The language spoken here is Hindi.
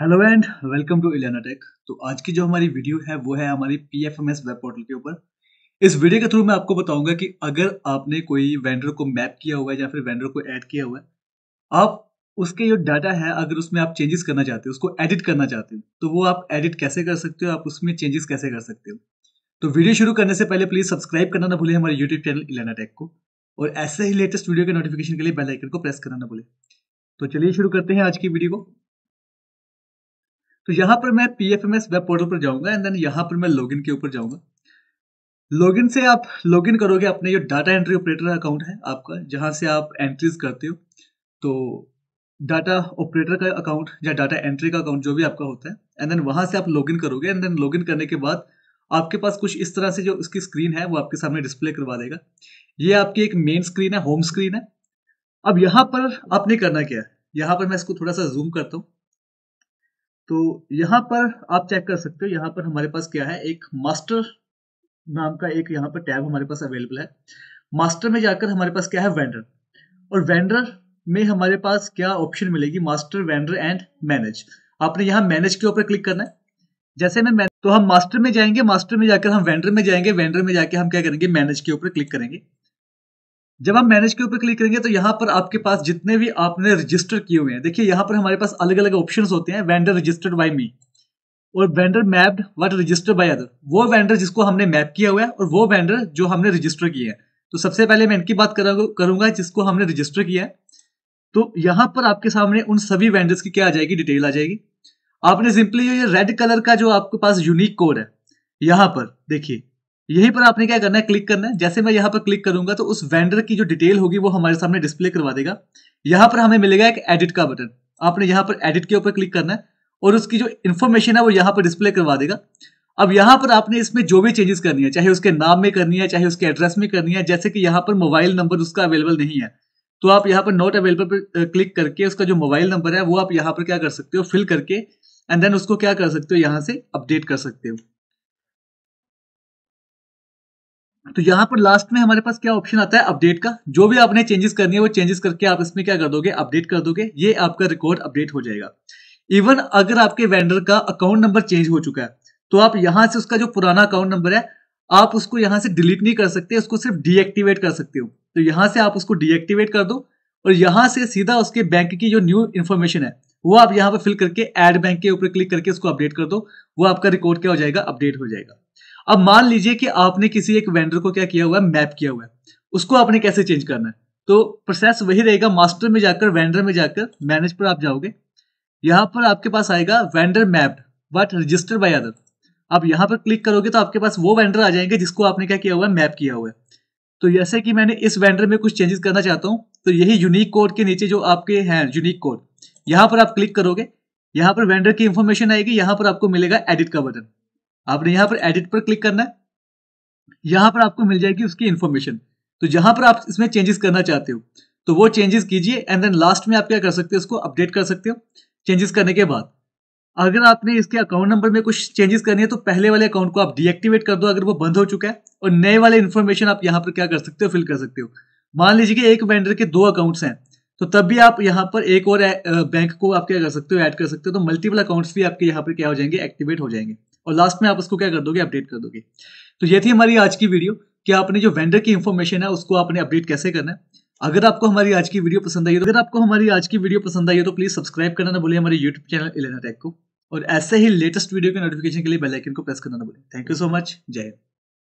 hello and welcome to Ilenatech tech तो आज की जो हमारी वीडियो है वो है हमारी P F M S web portal के ऊपर इस वीडियो के थ्रू मैं आपको बताऊंगा कि अगर आपने कोई वेंडर को मैप किया हुआ है या फिर वेंडर को ऐड किया हुआ है आप उसके जो डाटा है अगर उसमें आप चेंजेस करना चाहते हो उसको एडिट करना चाहते हो तो वो आप एडिट कैसे कर सकते हो आप उसमें चेंजेस कैसे कर सकते हो तो वीडियो शुरू करने से पहले प्लीज़ सब्सक्राइब करना ना भूलें हमारे यूट्यूब चैनल इलेनाटेक टेक को और ऐसे ही लेटेस्ट वीडियो के नोटिफिकेशन के लिए बेलाइकन को प्रेस करना ना भूलें तो चलिए शुरू करते हैं आज की वीडियो को तो यहां पर मैं P F M S web portal पर जाऊँगा एंड देन यहां पर मैं लॉगिन के ऊपर जाऊँगा लॉगिन से आप लॉगिन करोगे अपने जो डाटा एंट्री ऑपरेटर अकाउंट है आपका जहां से आप एंट्रीज करते हो तो डाटा ऑपरेटर का अकाउंट या डाटा एंट्री का अकाउंट जो भी आपका होता है एंड देन वहां से आप लॉगिन करोगे एंड देन लॉगिन करने के बाद आपके पास कुछ इस तरह से जो उसकी स्क्रीन है वो आपके सामने डिस्प्ले करवा देगा ये आपकी एक मेन स्क्रीन है होम स्क्रीन है अब यहां पर आपने करना क्या है यहां पर मैं इसको थोड़ा सा जूम करता हूँ तो यहाँ पर आप चेक कर सकते हो यहाँ पर हमारे पास क्या है एक मास्टर नाम का एक यहाँ पर टैब हमारे पास अवेलेबल है मास्टर में जाकर हमारे पास क्या है वेंडर और वेंडर में हमारे पास क्या ऑप्शन मिलेगी मास्टर वेंडर एंड मैनेज आपने यहाँ मैनेज के ऊपर क्लिक करना है जैसे मैं तो हम मास्टर में जाएंगे मास्टर में जाकर हम वेंडर में जाएंगे वेंडर में जाके हम क्या करेंगे मैनेज के ऊपर क्लिक करेंगे जब हम मैनेज के ऊपर क्लिक करेंगे तो यहाँ पर आपके पास जितने भी आपने रजिस्टर किए हुए हैं देखिए यहाँ पर हमारे पास अलग अलग ऑप्शन होते हैं वेंडर रजिस्टर्ड बाई मी और vendor mapped but register by other वो वेंडर जिसको हमने मैप किया हुआ है और वो वेंडर जो हमने रजिस्टर किया है तो सबसे पहले मैं इनकी बात करूंगा जिसको हमने रजिस्टर किया है तो यहाँ पर आपके सामने उन सभी वेंडर्स की क्या आ जाएगी डिटेल आ जाएगी आपने सिंपली ये रेड कलर का जो आपके पास यूनिक कोड है यहाँ पर देखिए यहीं पर आपने क्या करना है क्लिक करना है जैसे मैं यहाँ पर क्लिक करूंगा तो उस वेंडर की जो डिटेल होगी वो हमारे सामने डिस्प्ले करवा देगा यहाँ पर हमें मिलेगा एक एडिट का बटन आपने यहाँ पर एडिट के ऊपर क्लिक करना है और उसकी जो इन्फॉर्मेशन है वो यहाँ पर डिस्प्ले करवा देगा अब यहाँ पर आपने इसमें जो भी चेंजेस करनी है चाहे उसके नाम में करनी है चाहे उसके एड्रेस में करनी है जैसे कि यहाँ पर मोबाइल नंबर उसका अवेलेबल नहीं है तो आप यहाँ पर नॉट अवेलेबल पर क्लिक करके उसका जो मोबाइल नंबर है वो आप यहाँ पर क्या कर सकते हो फिल करके एंड देन उसको क्या कर सकते हो यहाँ से अपडेट कर सकते हो तो यहाँ पर लास्ट में हमारे पास क्या ऑप्शन आता है अपडेट का जो भी आपने चेंजेस करनी है वो चेंजेस करके आप इसमें क्या कर दोगे अपडेट कर दोगे ये आपका रिकॉर्ड अपडेट हो जाएगा इवन अगर आपके वेंडर का अकाउंट नंबर चेंज हो चुका है तो आप यहाँ से उसका जो पुराना अकाउंट नंबर है आप उसको यहाँ से डिलीट नहीं कर सकते उसको सिर्फ डीएक्टिवेट कर सकते हो तो यहाँ से आप उसको डीएक्टिवेट कर दो और यहाँ से सीधा उसके बैंक की जो न्यू इन्फॉर्मेशन है वो आप यहाँ पर फिल करके एड बैंक के ऊपर क्लिक करके उसको अपडेट कर दो वो आपका रिकॉर्ड क्या हो जाएगा अपडेट हो जाएगा अब मान लीजिए कि आपने किसी एक वेंडर को क्या किया हुआ है मैप किया हुआ है उसको आपने कैसे चेंज करना है तो प्रोसेस वही रहेगा मास्टर में जाकर वेंडर में जाकर मैनेज पर आप जाओगे यहाँ पर आपके पास आएगा vendor map but register by other आप यहाँ पर क्लिक करोगे तो आपके पास वो वेंडर आ जाएंगे जिसको आपने क्या किया हुआ है मैप किया हुआ है तो जैसे कि मैंने इस वेंडर में कुछ चेंजेस करना चाहता हूँ तो यही यूनिक कोड के नीचे जो आपके हैं यूनिक कोड यहां पर आप क्लिक करोगे यहां पर वेंडर की इंफॉर्मेशन आएगी यहां पर आपको मिलेगा एडिट का बटन आपने यहां पर एडिट पर क्लिक करना है यहां पर आपको मिल जाएगी उसकी इंफॉर्मेशन तो जहां पर आप इसमें चेंजेस करना चाहते हो तो वो चेंजेस कीजिए एंड देन लास्ट में आप क्या कर सकते हो उसको अपडेट कर सकते हो चेंजेस करने के बाद अगर आपने इसके अकाउंट नंबर में कुछ चेंजेस करनी है तो पहले वाले अकाउंट को आप डीएक्टिवेट कर दो अगर वो बंद हो चुका है और नए वाले इन्फॉर्मेशन आप यहाँ पर क्या कर सकते हो फिल कर सकते हो मान लीजिए कि एक वेंडर के दो अकाउंट्स हैं तो तब भी आप यहाँ पर एक और बैंक को आप क्या कर सकते हो ऐड कर सकते हो तो मल्टीपल अकाउंट्स भी आपके यहाँ पर क्या हो जाएंगे एक्टिवेट हो जाएंगे और लास्ट में आप उसको क्या कर दोगे अपडेट कर दोगे तो ये थी हमारी आज की वीडियो कि आपने जो वेंडर की इन्फॉर्मेशन है उसको आपने अपडेट कैसे करना है अगर आपको हमारी आज की वीडियो पसंद आई तो अगर आपको हमारी आज की वीडियो पसंद आई तो प्लीज़ सब्सक्राइब करना ना भूलें हमारे यूट्यूब चैनल इलेना टेक को और ऐसे ही लेटेस्ट वीडियो के नोटिफिकेशन के लिए बेल आइकन को प्रेस करना ना भूलें थैंक यू सो मच जय हिंद